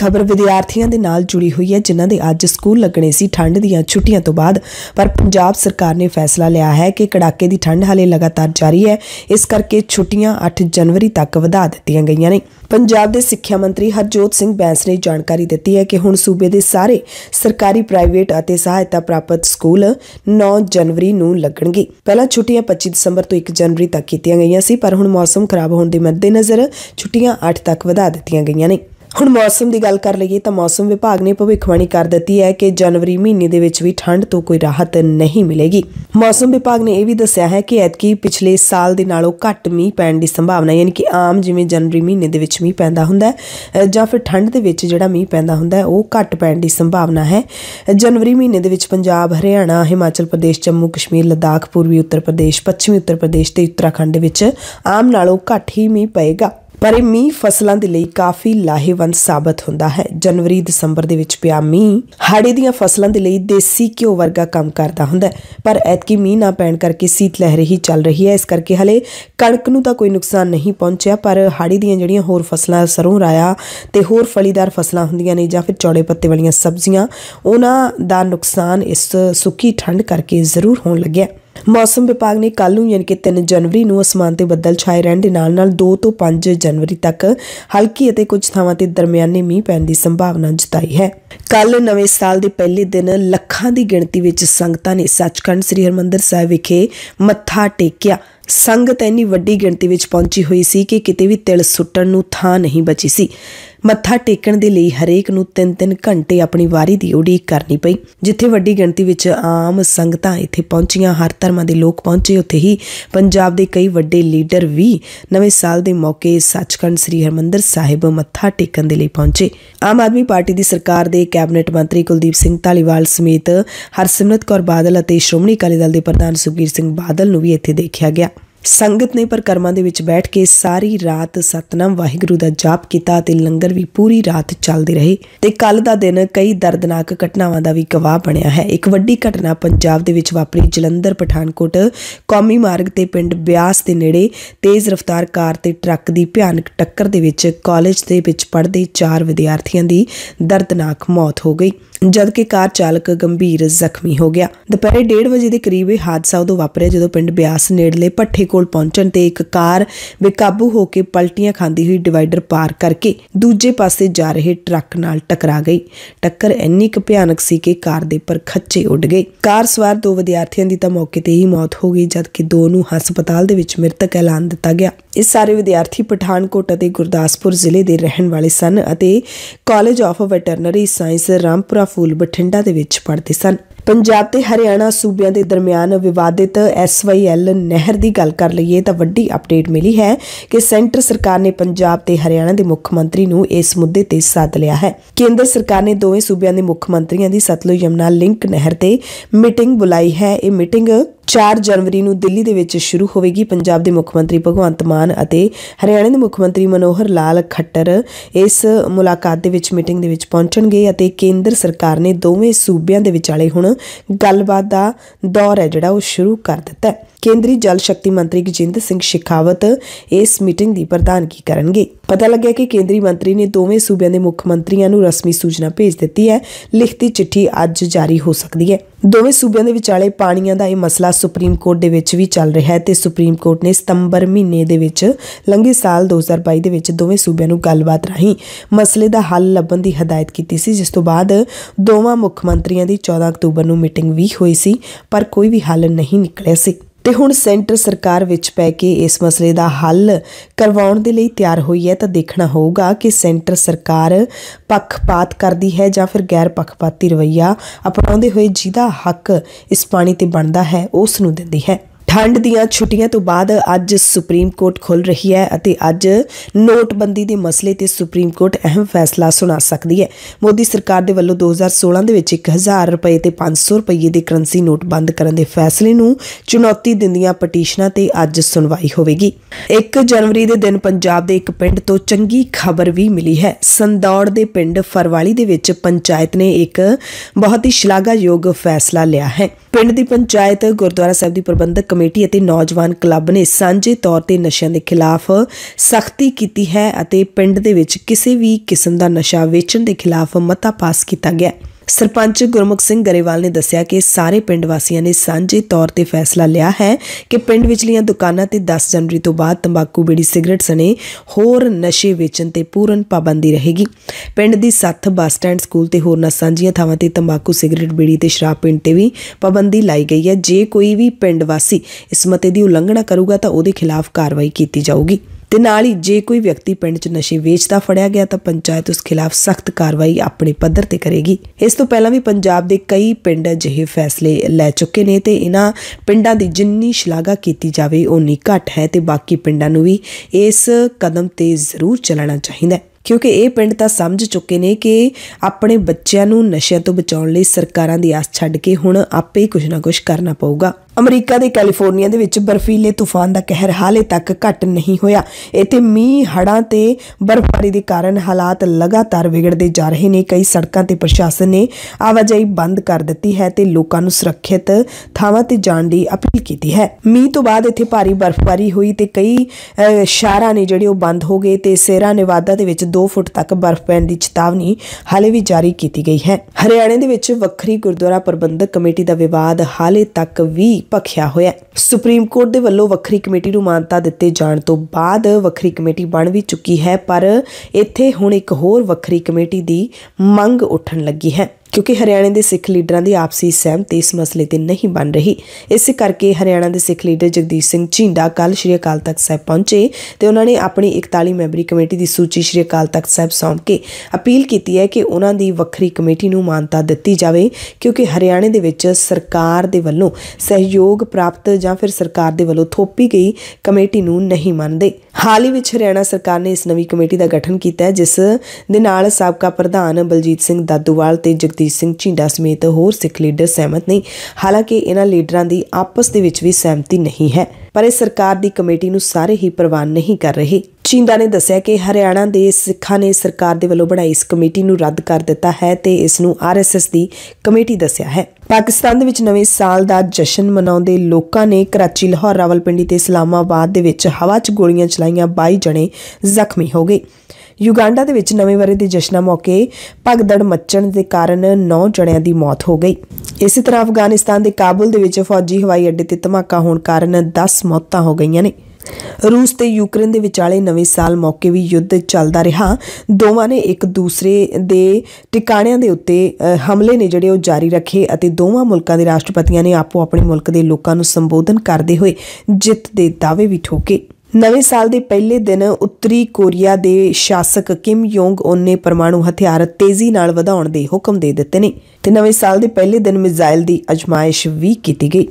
ਖਬਰ ਵਿਦਿਆਰਥੀਆਂ ਦੇ ਨਾਲ ਜੁੜੀ ਹੋਈ ਹੈ ਜਿਨ੍ਹਾਂ ਦੇ ਅੱਜ ਸਕੂਲ ਲੱਗਣੇ ਸੀ ਠੰਡ ਦੀਆਂ ਛੁੱਟੀਆਂ ਤੋਂ ਬਾਅਦ ਪਰ ਪੰਜਾਬ ਸਰਕਾਰ ਨੇ ਫੈਸਲਾ ਲਿਆ ਹੈ ਕਿ ਕੜਾਕੇ ਦੀ ਠੰਡ ਹਾਲੇ ਲਗਾਤਾਰ ਜਾਰੀ ਹੈ ਇਸ ਕਰਕੇ ਛੁੱਟੀਆਂ 8 ਜਨਵਰੀ ਤੱਕ ਵਧਾ ਦਿੱਤੀਆਂ ਗਈਆਂ ਨੇ ਪੰਜਾਬ ਦੇ ਸਿੱਖਿਆ ਮੰਤਰੀ ਹਰਜੋਤ ਸਿੰਘ ਬੈਂਸ ਨੇ ਜਾਣਕਾਰੀ ਦਿੱਤੀ ਹੈ ਕਿ ਹੁਣ ਸੂਬੇ ਦੇ ਸਾਰੇ ਸਰਕਾਰੀ ਪ੍ਰਾਈਵੇਟ ਅਤੇ ਸਹਾਇਤਾ ਪ੍ਰਾਪਤ ਸਕੂਲ 9 ਜਨਵਰੀ ਨੂੰ ਲੱਗਣਗੇ ਪਹਿਲਾਂ ਛੁੱਟੀਆਂ 25 ਦਸੰਬਰ ਤੋਂ 1 ਜਨਵਰੀ ਤੱਕ ਕੀਤੀਆਂ ਗਈਆਂ ਸੀ ਪਰ ਹੁਣ ਮੌਸਮ ਖਰਾਬ ਹੋਣ ਦੇ ਮੱਦੇਨਜ਼ਰ ਛੁੱਟੀਆਂ 8 ਤੱਕ ਵਧਾ ਦਿੱਤੀਆਂ ਗਈਆਂ ਨੇ ਹੁਣ ਮੌਸਮ ਦੀ ਗੱਲ ਕਰ ਲਈਏ ਤਾਂ ਮੌਸਮ ਵਿਭਾਗ ਨੇ ਭਵਿੱਖਬਾਣੀ ਕਰ ਦਿੱਤੀ ਹੈ ਕਿ ਜਨਵਰੀ ਮਹੀਨੇ ਦੇ ਵਿੱਚ ਵੀ ਠੰਡ ਤੋਂ ਕੋਈ ਰਾਹਤ ਨਹੀਂ ਮਿਲੇਗੀ ਮੌਸਮ ਵਿਭਾਗ ਨੇ ਇਹ ਵੀ ਦੱਸਿਆ ਹੈ ਕਿ ਐਤਕੀ ਪਿਛਲੇ ਸਾਲ ਦੇ ਨਾਲੋਂ ਘੱਟ ਮੀਂਹ ਪੈਣ ਦੀ ਸੰਭਾਵਨਾ ਯਾਨੀ ਕਿ ਆਮ ਜਿਵੇਂ ਜਨਵਰੀ ਮਹੀਨੇ ਦੇ ਵਿੱਚ ਮੀਂਹ ਪੈਂਦਾ ਹੁੰਦਾ ਜਾਂ ਫਿਰ ਠੰਡ ਦੇ ਵਿੱਚ ਜਿਹੜਾ ਮੀਂਹ ਪੈਂਦਾ ਹੁੰਦਾ ਉਹ ਘੱਟ ਪੈਣ ਦੀ ਸੰਭਾਵਨਾ ਹੈ ਜਨਵਰੀ ਮਹੀਨੇ ਦੇ ਵਿੱਚ ਪੰਜਾਬ ਹਰਿਆਣਾ ਹਿਮਾਚਲ ਪ੍ਰਦੇਸ਼ ਜੰਮੂ ਕਸ਼ਮੀਰ ਲਦਾਖ ਪੂਰਬੀ ਉੱਤਰ ਪ੍ਰਦੇਸ਼ ਪੱਛਮੀ ਉੱਤਰ ਪ੍ਰਦੇਸ਼ ਤੇ ਉੱਤਰਾਖੰਡ ਦੇ ਵਿੱਚ ਆਮ ਨਾਲੋਂ ਘੱਟ ਹੀ ਮੀਂਹ ਪਏਗਾ ਪਰ ਇਹ ਮੀਂਹ ਫਸਲਾਂ ਦੇ ਲਈ ਕਾਫੀ ਲਾਹੇਵੰਦ ਸਾਬਤ ਹੁੰਦਾ ਹੈ ਜਨਵਰੀ ਦਸੰਬਰ ਦੇ ਵਿੱਚ ਪਿਆ ਮੀਂਹ ਹਾੜੀ ਦੀਆਂ ਫਸਲਾਂ ਦੇ ਲਈ ਦੇਸੀ ਘਿਓ ਵਰਗਾ ਕੰਮ ਕਰਦਾ ਹੁੰਦਾ ਪਰ ਐਤਕੀ ਮੀਂਹ ਨਾ ਪੈਣ ਕਰਕੇ ਸੀਤ ਲਹਿਰ ਹੀ ਚੱਲ ਰਹੀ ਹੈ ਇਸ ਕਰਕੇ ਹਲੇ ਕਣਕ ਨੂੰ ਤਾਂ ਕੋਈ ਨੁਕਸਾਨ ਨਹੀਂ ਪਹੁੰਚਿਆ ਪਰ ਹਾੜੀ ਦੀਆਂ ਜਿਹੜੀਆਂ ਹੋਰ ਫਸਲਾਂ ਸਰੋਂ ਰਾਇਆ ਤੇ ਹੋਰ ਫਲੀਦਾਰ ਫਸਲਾਂ ਹੁੰਦੀਆਂ ਨੇ ਜਾਂ ਫਿਰ ਚੌੜੇ ਪੱਤੇ ਵਾਲੀਆਂ ਸਬਜ਼ੀਆਂ ਉਹਨਾਂ ਦਾ ਨੁਕਸਾਨ ਇਸ ਸੁੱਕੀ ਠੰਡ ਕਰਕੇ ਜ਼ਰੂਰ ਹੋਣ ਲੱਗਿਆ ਮੌਸਮ ਵਿਭਾਗ ਨੇ ਕੱਲ ਨੂੰ ਯਾਨੀ ਕਿ 3 ਜਨਵਰੀ ਨੂੰ ਅਸਮਾਨ ਤੇ ਬੱਦਲ ਛਾਏ ਰਹਿਣ ਦੇ ਨਾਲ-ਨਾਲ 2 ਤੋਂ 5 ਜਨਵਰੀ ਤੱਕ ਹਲਕੀ ਅਤੇ ਕੁਝ ਥਾਵਾਂ ਤੇ ਦਰਮਿਆਨੇ ਮੀਂਹ ਪੈਣ ਦੀ ਸੰਭਾਵਨਾ ਜਤਾਈ ਹੈ ਕੱਲ ਨਵੇਂ ਸਾਲ ਦੇ ਪਹਿਲੇ ਦਿਨ ਲੱਖਾਂ ਦੀ ਗਿਣਤੀ ਵਿੱਚ ਸੰਗਤਾਂ ਨੇ ਸੱਚਖੰਡ ਸ੍ਰੀ ਹਰਮੰਦਰ ਸਾਹਿਬ ਵਿਖੇ ਮੱਥਾ ਟੇਕਿਆ ਸੰਗਤ ਇੰਨੀ ਵੱਡੀ ਗਿਣਤੀ ਵਿੱਚ ਪਹੁੰਚੀ ਹੋਈ ਸੀ ਕਿ ਕਿਤੇ ਵੀ ਤਿਲ ਸੁੱਟਣ ਨੂੰ ਥਾਂ ਨਹੀਂ ਬਚੀ ਸੀ ਮੱਥਾ ਟੇਕਣ ਦੇ ਲਈ ਹਰੇਕ ਨੂੰ 3-3 ਘੰਟੇ ਆਪਣੀ ਵਾਰੀ ਦੀ ਉਡੀਕ ਕਰਨੀ ਪਈ ਜਿੱਥੇ ਵੱਡੀ ਗਿਣਤੀ ਵਿੱਚ ਆਮ ਸੰਗਤਾਂ ਇੱਥੇ ਪਹੁੰਚੀਆਂ ਹਰ ਧਰਮਾਂ ਦੇ ਲੋਕ ਪਹੁੰਚੇ ਉੱਥੇ ਹੀ ਪੰਜਾਬ ਦੇ ਕਈ ਵੱਡੇ ਲੀਡਰ ਵੀ ਨਵੇਂ ਸਾਲ ਦੇ ਮੌਕੇ ਸੱਚਖੰਡ ਸ੍ਰੀ ਹਰਮੰਦਰ ਸਾਹਿਬ ਮੱਥਾ ਟੇਕਣ ਦੇ ਲਈ ਪਹੁੰਚੇ ਆਮ ਆਦਮੀ ਪਾਰਟੀ ਦੀ ਸਰਕਾਰ ਦੇ ਕੈਬਨਿਟ ਮੰਤਰੀ ਕੁਲਦੀਪ ਸਿੰਘ ਧਾਲੀਵਾਲ ਸਮੇਤ ਹਰਸਿਮਰਤ ਕੌਰ ਬਾਦਲ ਅਤੇ ਸ਼੍ਰੋਮਣੀ ਅਕਾਲੀ ਦਲ ਦੇ ਪ੍ਰਧਾਨ ਸੁਖਬੀਰ ਸਿੰਘ ਬਾਦਲ ਨੂੰ ਵੀ ਇੱਥੇ ਦੇਖਿਆ ਗਿਆ ਸੰਗਤ ਨੇ ਪਰ ਕਰਮਾਂ ਦੇ ਵਿੱਚ ਬੈਠ ਕੇ ਸਾਰੀ ਰਾਤ ਸਤਨਾਮ ਵਾਹਿਗੁਰੂ ਦਾ ਜਾਪ ਕੀਤਾ ਤੇ ਲੰਗਰ ਵੀ ਪੂਰੀ ਰਾਤ ਚੱਲਦੇ ਰਹੇ ਤੇ ਕੱਲ ਦਾ ਦਿਨ ਕਈ ਦਰਦਨਾਕ ਘਟਨਾਵਾਂ ਦਾ ਵੀ ਗਵਾਹ ਬਣਿਆ ਹੈ ਇੱਕ ਵੱਡੀ ਘਟਨਾ ਪੰਜਾਬ ਦੇ ਵਿੱਚ ਵਾਪਰੀ ਜਲੰਧਰ ਪਠਾਨਕੋਟ ਕੌਮੀ ਮਾਰਗ ਤੇ ਪਿੰਡ ਬਿਆਸ ਦੇ ਨੇੜੇ ਤੇਜ਼ ਰਫ਼ਤਾਰ ਕਾਰ ਤੇ ਟਰੱਕ ਦੀ ਭਿਆਨਕ ਟੱਕਰ ਦੇ ਵਿੱਚ ਕਾਲਜ ਦੇ ਵਿੱਚ ਪੜ੍ਹਦੇ 4 ਵਿਦਿਆਰਥੀਆਂ ਦੀ ਦਰਦਨਾਕ ਮੌਤ ਹੋ ਗਈ ਜਦਕਿ ਕਾਰ ਚਾਲਕ ਗੰਭੀਰ ਜ਼ਖਮੀ ਹੋ ਗਿਆ ਦੁਪਹਿਰੇ 1:30 ਵਜੇ ਦੇ ਕਰੀਬ ਇਹ ਹਾਦਸਾ ਉਦੋਂ ਵਾਪਰਿਆ ਜਦੋਂ ਪਿੰਡ ਬਿਆਸ ਨੇੜਲੇ ਪੱਠੇ ਕੋਲ ਪਹੁੰਚਣ ਤੇ ਇੱਕ ਕਾਰ ਬੇਕਾਬੂ ਹੋ ਕੇ ਪਲਟੀਆਂ ਖਾਂਦੀ ਹੋਈ ਡਿਵਾਈਡਰ ਪਾਰ ਕਰਕੇ ਦੂਜੇ ਪਾਸੇ ਜਾ ਰਹੇ ਟਰੱਕ ਨਾਲ ਟਕਰਾ ਗਈ ਟੱਕਰ ਇੰਨੀ ਕੁ ਭਿਆਨਕ ਸੀ ਕਿ ਕਾਰ ਦੇ ਪਰ ਖੱਚੇ ਉੱਡ ਗਏ ਕਾਰ ਸਵਾਰ ਦੋ ਵਿਦਿਆਰਥੀਆਂ ਦੀ ਤਾਂ ਮੌਕੇ ਤੇ ਹੀ ਮੌਤ ਹੋ ਗਈ ਜਦਕਿ ਦੋ ਨੂੰ ਹਸਪਤਾਲ ਦੇ ਵਿੱਚ ਮ੍ਰਿਤਕ ਐਲਾਨ ਦਿੱਤਾ ਗਿਆ ਇਸ ਸਾਰੇ ਵਿਦਿਆਰਥੀ ਪਠਾਨਕੋਟ ਅਤੇ ਗੁਰਦਾਸਪੁਰ ਜ਼ਿਲ੍ਹੇ ਦੇ ਰਹਿਣ ਵਾਲੇ ਸਨ ਅਤੇ college of veterinary science Rampura Phul Bathinda ਦੇ ਵਿੱਚ ਪੜ੍ਹਦੇ ਸਨ ਪੰਜਾਬ ਤੇ ਹਰਿਆਣਾ ਸੂਬਿਆਂ ਦੇ ਦਰਮਿਆਨ ਵਿਵਾਦਿਤ ਐਸਵਾਈਐਲ ਨਹਿਰ ਦੀ ਗੱਲ ਕਰ ਲਈਏ ਤਾਂ ਵੱਡੀ ਅਪਡੇਟ ਮਿਲੀ ਹੈ ਕਿ ਸੈਂਟਰ ਸਰਕਾਰ ਨੇ ਪੰਜਾਬ ਤੇ ਹਰਿਆਣਾ ਦੇ ਮੁੱਖ ਮੰਤਰੀ ਨੂੰ ਇਸ ਮੁੱਦੇ ਤੇ ਸੱਦ ਲਿਆ ਹੈ ਕੇਂਦਰ ਸਰਕਾਰ ਨੇ ਦੋਵੇਂ ਸੂਬਿਆਂ ਦੇ ਮੁੱਖ ਮੰਤਰੀਆਂ ਦੀ ਸਤਲੁਜ ਯਮਨਾ ਲਿੰਕ ਨਹਿਰ ਤੇ ਮੀਟਿੰਗ ਬੁਲਾਈ ਹੈ ਇਹ ਮੀਟਿੰਗ 4 ਜਨਵਰੀ ਨੂੰ ਦਿੱਲੀ ਦੇ ਵਿੱਚ ਸ਼ੁਰੂ ਹੋਵੇਗੀ ਪੰਜਾਬ ਦੇ ਮੁੱਖ ਮੰਤਰੀ ਭਗਵੰਤ ਮਾਨ ਅਤੇ ਹਰਿਆਣਾ ਦੇ ਮੁੱਖ ਮੰਤਰੀ ਮਨੋਹਰ ਲਾਲ ਖੱਟਰ ਇਸ ਮੁਲਾਕਾਤ ਦੇ ਵਿੱਚ ਮੀਟਿੰਗ ਦੇ ਵਿੱਚ ਪਹੁੰਚਣਗੇ ਅਤੇ ਕੇਂਦਰ ਸਰਕਾਰ ਨੇ ਦੋਵੇਂ ਸੂਬਿਆਂ ਦੇ ਵਿਚਾਲੇ ਹੁਣ ਗੱਲਬਾਤ ਦਾ ਦੌਰ ਹੈ ਜਿਹੜਾ ਉਹ ਸ਼ੁਰੂ ਕਰ ਦਿੱਤਾ ਹੈ ਕੇਂਦਰੀ ਜਲ ਸ਼ਕਤੀ ਮੰਤਰੀ ਗਜਿੰਦਰ ਸਿੰਘ ਸ਼ਿਖਾਵਤ ਇਸ ਮੀਟਿੰਗ ਦੀ ਪ੍ਰਧਾਨਗੀ ਕਰਨਗੇ ਪਤਾ ਲੱਗਿਆ ਕਿ ਕੇਂਦਰੀ ਮੰਤਰੀ ਨੇ ਦੋਵੇਂ ਸੂਬਿਆਂ ਦੇ ਮੁੱਖ ਮੰਤਰੀਆਂ ਨੂੰ ਰਸਮੀ ਸੂਚਨਾ ਭੇਜ ਦਿੱਤੀ ਹੈ ਲਿਖਤੀ ਚਿੱਠੀ ਅੱਜ ਜਾਰੀ ਹੋ ਸਕਦੀ ਹੈ ਦੋਵੇਂ ਸੂਬਿਆਂ ਦੇ ਵਿਚਾਲੇ ਪਾਣੀਆਂ ਦਾ ਇਹ ਮਸਲਾ ਸੁਪਰੀਮ ਕੋਰਟ ਦੇ ਵਿੱਚ ਵੀ ਚੱਲ ਰਿਹਾ ਹੈ ਤੇ ਸੁਪਰੀਮ ਕੋਰਟ ਨੇ ਸਤੰਬਰ ਮਹੀਨੇ ਦੇ ਵਿੱਚ ਲੰਘੇ ਸਾਲ 2022 ਦੇ ਵਿੱਚ ਦੋਵੇਂ ਸੂਬਿਆਂ ਨੂੰ ਗੱਲਬਾਤ ਰਾਹੀਂ ਮਸਲੇ ਦਾ ਹੱਲ ਲੱਭਣ ਦੀ ਹਦਾਇਤ ਕੀਤੀ ਸੀ ਜਿਸ ਤੋਂ ਬਾਅਦ ਦੋਵਾਂ ਮੁੱਖ ਮੰਤਰੀਆਂ ਦੀ 14 ਅਕਤੂਬਰ ਨੂੰ ਮੀਟਿੰਗ ਵੀ ਹੋਈ ਸੀ ਪਰ ਕੋਈ ਵੀ ਹੱਲ ਨਹੀਂ ਨਿਕਲਿਆ ਸੀ ਤੇ ਹੁਣ ਸੈਂਟਰ ਸਰਕਾਰ ਵਿੱਚ ਪੈ ਕੇ ਇਸ ਮਸਲੇ ਦਾ ਹੱਲ ਕਰਵਾਉਣ ਦੇ ਲਈ ਤਿਆਰ ਹੋਈ ਹੈ ਤਾਂ ਦੇਖਣਾ ਹੋਊਗਾ ਕਿ ਸੈਂਟਰ ਸਰਕਾਰ ਪੱਖਪਾਤ ਕਰਦੀ ਹੈ ਜਾਂ ਫਿਰ ਗੈਰ ਪੱਖਪਾਤੀ ਰਵਈਆ ਅਪਣਾਉਂਦੇ ਹੋਏ ਜਿਹਦਾ ਹੱਕ ਇਸ ਪਾਣੀ ਤੇ ਬਣਦਾ ਹੈ ਉਸ ਨੂੰ ਦਿੰਦੀ ਹੈ ਠੰਡ ਦੀਆਂ ਛੁੱਟੀਆਂ ਤੋਂ ਬਾਅਦ ਅੱਜ ਸੁਪਰੀਮ ਕੋਰਟ ਖੁੱਲ ਰਹੀ ਹੈ ਅਤੇ ਅੱਜ ਨੋਟਬੰਦੀ ਦੇ ਮਸਲੇ ਤੇ ਸੁਪਰੀਮ ਕੋਰਟ ਅਹਿਮ ਫੈਸਲਾ ਸੁਣਾ ਸਕਦੀ ਹੈ ਮੋਦੀ ਸਰਕਾਰ ਦੇ ਵੱਲੋਂ 2016 ਦੇ ਵਿੱਚ 1000 ਰੁਪਏ ਤੇ 500 ਰੁਪਏ ਦੇ ਕਰੰਸੀ ਨੋਟ ਬੰਦ ਕਰਨ ਦੇ ਫੈਸਲੇ ਨੂੰ ਚੁਣੌਤੀ ਦਿੰਦੀਆਂ ਪਟੀਸ਼ਨਾਂ ਤੇ ਅੱਜ ਸੁਣਵਾਈ ਹੋਵੇਗੀ 1 ਜਨਵਰੀ ਦੇ ਦਿਨ ਪੰਜਾਬ ਦੇ ਇੱਕ ਪਿੰਡ ਤੋਂ ਚੰਗੀ ਖਬਰ ਵੀ ਮਿਲੀ ਹੈ ਸੰਦੌੜ ਦੇ ਪਿੰਡ ਫਰਵਾਲੀ ਦੇ ਵਿੱਚ ਪੰਚਾਇਤ ਨੇ ਇੱਕ ਬਹੁਤ ਹੀ ਸ਼ਲਾਘਾਯੋਗ ਫੈਸਲਾ ਲਿਆ ਹੈ ਪਿੰਡ ਦੀ ਪੰਚਾਇਤ ਗੁਰਦੁਆਰਾ ਸਾਹਿਬ ਦੀ ਪ੍ਰਬੰਧਕ ਕਮੇਟੀ ਅਤੇ ਨੌਜਵਾਨ ਕਲੱਬ ਨੇ ਸਾਂਝੇ ਤੌਰ ਤੇ ਨਸ਼ਿਆਂ ਦੇ ਖਿਲਾਫ ਸਖਤੀ ਕੀਤੀ ਹੈ ਅਤੇ ਪਿੰਡ ਦੇ ਵਿੱਚ ਕਿਸੇ ਵੀ ਕਿਸਮ ਦਾ ਨਸ਼ਾ ਵੇਚਣ ਦੇ ਖਿਲਾਫ ਮਤਾ ਪਾਸ ਕੀਤਾ ਗਿਆ ਹੈ ਸਰਪੰਚ ਗੁਰਮੁਖ ਸਿੰਘ ਗਰੇਵਾਲ ਨੇ ਦੱਸਿਆ ਕਿ ਸਾਰੇ ਪਿੰਡ ਵਾਸੀਆਂ ਨੇ ਸਾਂਝੇ ਤੌਰ ਤੇ ਫੈਸਲਾ ਲਿਆ ਹੈ ਕਿ ਪਿੰਡ ਵਿਚਲੀਆਂ ਦੁਕਾਨਾਂ ਤੇ 10 ਜਨਵਰੀ ਤੋਂ ਬਾਅਦ ਤੰਬਾਕੂ ਬੀੜੀ ਸਿਗਰਟ ਸਣੇ ਹੋਰ ਨਸ਼ੇ ਵੇਚਣ ਤੇ ਪੂਰਨ ਪਾਬੰਦੀ ਰਹੇਗੀ ਪਿੰਡ ਦੀ ਸੱਥ ਬੱਸ ਸਟੈਂਡ ਸਕੂਲ ਤੇ ਹੋਰ ਨਾ ਸਾਂਝੀਆਂ ਥਾਵਾਂ ਤੇ ਤੰਬਾਕੂ ਸਿਗਰਟ ਬੀੜੀ ਤੇ ਸ਼ਰਾਬ ਪੀਣ ਤੇ ਵੀ ਪਾਬੰਦੀ ਲਾਈ ਗਈ ਹੈ ਜੇ ਕੋਈ ਵੀ ਪਿੰਡ ਵਾਸੀ ਇਸ ਮਤੇ ਦੀ ਉਲੰਘਣਾ ਕਰੂਗਾ ਤਾਂ ਉਹਦੇ ਖਿਲਾਫ ਕਾਰਵਾਈ ਕੀਤੀ ਜਾਊਗੀ ਤੇ ਨਾਲ ਹੀ ਜੇ ਕੋਈ ਵਿਅਕਤੀ ਪਿੰਡ 'ਚ ਨਸ਼ੇ ਵੇਚਦਾ ਫੜਿਆ ਗਿਆ ਤਾਂ ਪੰਚਾਇਤ ਉਸ ਖਿਲਾਫ ਸਖਤ ਕਾਰਵਾਈ ਆਪਣੇ ਪੱਧਰ ਤੇ ਕਰੇਗੀ ਇਸ ਤੋਂ ਪਹਿਲਾਂ ਵੀ ਪੰਜਾਬ ਦੇ ਕਈ ਪਿੰਡ ਅਜਿਹੇ ਫੈਸਲੇ ਲੈ ਚੁੱਕੇ ਨੇ ਤੇ ਇਹਨਾਂ ਪਿੰਡਾਂ ਦੀ ਜਿੰਨੀ ਸ਼ਲਾਘਾ ਕੀਤੀ ਜਾਵੇ ਉਨੀ ਘੱਟ ਹੈ ਤੇ ਬਾਕੀ ਪਿੰਡਾਂ ਨੂੰ ਵੀ ਇਸ ਕਦਮ ਤੇ ਜ਼ਰੂਰ ਚੱਲਣਾ ਚਾਹੀਦਾ ਹੈ ਕਿਉਂਕਿ ਇਹ ਪਿੰਡ ਤਾਂ ਸਮਝ ਚੁੱਕੇ ਨੇ ਕਿ ਆਪਣੇ ਬੱਚਿਆਂ ਨੂੰ ਨਸ਼ਿਆਂ ਤੋਂ ਬਚਾਉਣ ਲਈ ਸਰਕਾਰਾਂ ਦੀ ਆਸ ਛੱਡ ਕੇ ਹੁਣ ਆਪੇ ਹੀ ਕੁਝ ਨਾ ਕੁਝ ਕਰਨਾ ਪਊਗਾ ਅਮਰੀਕਾ ਦੇ ਕੈਲੀਫੋਰਨੀਆ ਦੇ ਵਿੱਚ ਬਰਫੀਲੇ ਤੂਫਾਨ ਦਾ ਕਹਿਰ ਹਾਲੇ ਤੱਕ ਘਟ ਨਹੀਂ ਹੋਇਆ ਇੱਥੇ ਮੀਂਹ ਹੜਾਂ ਤੇ ਬਰਫ਼ਬਾਰੀ ਦੇ ਕਾਰਨ ਹਾਲਾਤ ਲਗਾਤਾਰ ਵਿਗੜਦੇ ਜਾ ਰਹੇ ਨੇ ਕਈ ਸੜਕਾਂ ਤੇ ਪ੍ਰਸ਼ਾਸਨ ਨੇ ਆਵਾਜਾਈ ਬੰਦ ਕਰ ਦਿੱਤੀ ਹੈ ਤੇ ਲੋਕਾਂ ਨੂੰ ਸੁਰੱਖਿਅਤ ਥਾਵਾਂ ਤੇ ਜਾਣ ਦੀ ਅਪੀਲ ਕੀਤੀ ਹੈ ਮੀਂਹ ਤੋਂ ਬਾਅਦ ਇੱਥੇ ਭਾਰੀ ਬਰਫ਼ਬਾਰੀ ਹੋਈ ਤੇ ਕਈ ਸ਼ਹਿਰਾਂ ਨੇ ਜਿਹੜੇ ਉਹ ਬੰਦ ਹੋ ਗਏ ਤੇ ਸੇਰਾ ਨਿਵਾਦਾ ਦੇ ਵਿੱਚ 2 ਫੁੱਟ ਤੱਕ ਬਰਫ਼ ਪੈਣ ਦੀ ਚੇਤਾਵਨੀ ਹਾਲੇ ਵੀ ਜਾਰੀ ਕੀਤੀ ਗਈ ਹੈ ਹਰਿਆਣਾ ਦੇ ਵਿੱਚ ਵੱਖਰੀ ਗੁਰਦੁਆਰਾ ਪ੍ਰਬੰਧਕ ਕਮੇਟੀ ਦਾ ਵਿਵਾਦ ਹਾਲੇ ਤੱਕ ਵੀ ਭਖਿਆ ਹੋਇਆ ਸੁਪਰੀਮ ਕੋਰਟ ਦੇ ਵੱਲੋਂ ਵੱਖਰੀ ਕਮੇਟੀ ਨੂੰ ਮਾਨਤਾ ਦਿੱਤੇ ਜਾਣ ਤੋਂ ਬਾਅਦ ਵੱਖਰੀ ਕਮੇਟੀ ਬਣ ਵੀ ਚੁੱਕੀ ਹੈ ਪਰ ਇੱਥੇ ਹੁਣ ਇੱਕ ਹੋਰ ਵੱਖਰੀ ਕਮੇਟੀ ਦੀ ਮੰਗ ਉੱਠਣ ਲੱਗੀ ਹੈ ਕਿਉਂਕਿ ਹਰਿਆਣੇ ਦੇ ਸਿੱਖ ਲੀਡਰਾਂ ਦੀ ਆਪਸੀ ਸਹਿਮਤੀ ਇਸ ਮਸਲੇ ਤੇ ਨਹੀਂ ਬਣ ਰਹੀ ਇਸ ਕਰਕੇ ਹਰਿਆਣਾ ਦੇ ਸਿੱਖ ਲੀਡਰ ਜਗਦੀਸ਼ ਸਿੰਘ ਝਿੰਡਾ ਕੱਲ ਸ਼੍ਰੀ ਅਕਾਲ ਤਖਤ ਸਾਹਿਬ ਪਹੁੰਚੇ ਤੇ ਉਹਨਾਂ ਨੇ ਆਪਣੀ 41 ਮੈਂਬਰੀ ਕਮੇਟੀ ਦੀ ਸੂਚੀ ਸ਼੍ਰੀ ਅਕਾਲ ਤਖਤ ਸਾਹਿਬ ਸੌਂਪ ਕੇ ਅਪੀਲ ਕੀਤੀ ਹੈ ਕਿ ਉਹਨਾਂ ਦੀ ਵੱਖਰੀ ਕਮੇਟੀ ਨੂੰ ਮਾਨਤਾ ਦਿੱਤੀ ਜਾਵੇ ਕਿਉਂਕਿ ਹਰਿਆਣੇ ਦੇ ਵਿੱਚ ਸਰਕਾਰ ਦੇ ਵੱਲੋਂ ਸਹਿਯੋਗ ਪ੍ਰਾਪਤ ਜਾਂ ਫਿਰ ਸਰਕਾਰ ਦੇ ਵੱਲੋਂ ਥੋਪੀ ਗਈ ਕਮੇਟੀ ਨੂੰ ਨਹੀਂ ਮੰਨਦੇ ਹਾਲ ਹੀ ਵਿੱਚ ਹਰਿਆਣਾ ਸਰਕਾਰ ਨੇ ਇਸ ਨਵੀਂ ਕਮੇਟੀ ਦਾ ਗਠਨ ਕੀਤਾ ਹੈ ਜਿਸ ਦੇ ਨਾਲ ਸਾਬਕਾ ਪ੍ਰਧਾਨ ਬਲਜੀਤ ਸਿੰਘ ਦਾਦੂਵਾਲ ਤੇ ਜਗ ਜਗਦੀਸ਼ ਸਿੰਘ ਝਿੰਡਾ ਸਮੇਤ ਹੋਰ ਸਿੱਖ ਲੀਡਰ ਸਹਿਮਤ ਨਹੀਂ ਹਾਲਾਂਕਿ ਇਹਨਾਂ ਲੀਡਰਾਂ ਦੀ ਆਪਸ ਦੇ ਵਿੱਚ ਵੀ ਸਹਿਮਤੀ ਨਹੀਂ ਹੈ ਪਰ ਇਹ ਸਰਕਾਰ ਦੀ ਕਮੇਟੀ ਨੂੰ ਸਾਰੇ ਹੀ ਪ੍ਰਵਾਨ ਨਹੀਂ ਕਰ ਰਹੇ ਚਿੰਦਾ ਨੇ ਦੱਸਿਆ ਕਿ ਹਰਿਆਣਾ ਦੇ ਸਿੱਖਾਂ ਨੇ ਸਰਕਾਰ ਦੇ ਵੱਲੋਂ ਬਣਾਈ ਇਸ ਕਮੇਟੀ ਨੂੰ ਰੱਦ ਕਰ ਦਿੱਤਾ ਹੈ ਤੇ ਇਸ ਨੂੰ ਆਰਐਸਐਸ ਦੀ ਕਮੇਟੀ ਦੱਸਿਆ ਹੈ ਪਾਕਿਸਤਾਨ ਦੇ ਵਿੱਚ ਨਵੇਂ ਸਾਲ ਦਾ ਜਸ਼ਨ ਮਨਾਉਂਦੇ ਲੋਕਾਂ ਨੇ ਕਰਾਚੀ ਲਾਹੌਰ ਰਾਵਲਪਿੰਡੀ ਤੇ ਇਸਲਾਮਾਬਾਦ ਦੇ ਵਿੱਚ ਹਵਾ 'ਚ ਗੋਲੀਆਂ ਚਲਾਈਆਂ 22 ਜਣੇ ਜ਼ਖਮੀ ਹੋ ਗਏ ਯੂਗਾਂਡਾ ਦੇ ਵਿੱਚ ਨਵੇਂ ਵਰੇ ਦੇ ਜਸ਼ਨਾਂ ਮੌਕੇ ਭਗਦੜ ਮੱਚਣ ਦੇ ਕਾਰਨ 9 ਜਣਿਆਂ ਦੀ ਮੌਤ ਹੋ ਗਈ ਇਸੇ ਤਰ੍ਹਾਂ ਅਫਗਾਨਿਸਤਾਨ ਦੇ ਕਾਬੁਲ ਦੇ ਵਿੱਚ ਫੌਜੀ ਹਵਾਈ ਅੱਡੇ ਤੇ ਧਮਾਕਾ ਹੋਣ ਕਾਰਨ 10 ਮੌਤਾਂ ਹੋ ਗਈਆਂ ਨੇ ਰੂਸ ਤੇ ਯੂਕਰੇਨ ਦੇ ਵਿਚਾਲੇ ਨਵੇਂ ਸਾਲ ਮੌਕੇ ਵੀ ਯੁੱਧ ਚੱਲਦਾ ਰਿਹਾ ਦੋਵਾਂ ਨੇ ਇੱਕ ਦੂਸਰੇ ਦੇ ਟਿਕਾਣਿਆਂ ਦੇ ਉੱਤੇ ਹਮਲੇ ਨੇ ਜਿਹੜੇ ਉਹ ਜਾਰੀ ਰੱਖੇ ਅਤੇ ਦੋਵਾਂ ਮੁਲਕਾਂ ਦੇ ਰਾਸ਼ਟਰਪਤੀਆਂ ਨੇ ਆਪੋ ਆਪਣੇ ਮੁਲਕ ਦੇ ਲੋਕਾਂ ਨੂੰ ਸੰਬੋਧਨ ਕਰਦੇ ਹੋਏ ਜਿੱਤ ਦੇ ਦਾਅਵੇ ਵੀ ਠੋਕੇ ਨਵੇਂ ਸਾਲ ਦੇ ਪਹਿਲੇ ਦਿਨ ਉੱਤਰੀ ਕੋਰੀਆ ਦੇ ਸ਼ਾਸਕ ਕਿਮ ਯੋਂਗ ਉਨ ਨੇ ਪਰਮਾਣੂ ਹਥਿਆਰ ਤੇਜ਼ੀ ਨਾਲ ਵਧਾਉਣ ਦੇ ਹੁਕਮ ਦੇ ਦਿੱਤੇ ਨੇ ਤੇ ਨਵੇਂ ਸਾਲ ਦੇ ਪਹਿਲੇ ਦਿਨ ਮਿਜ਼ਾਈਲ ਦੀ ਅਜਮਾਇਸ਼ ਵੀ ਕੀਤੀ ਗਈ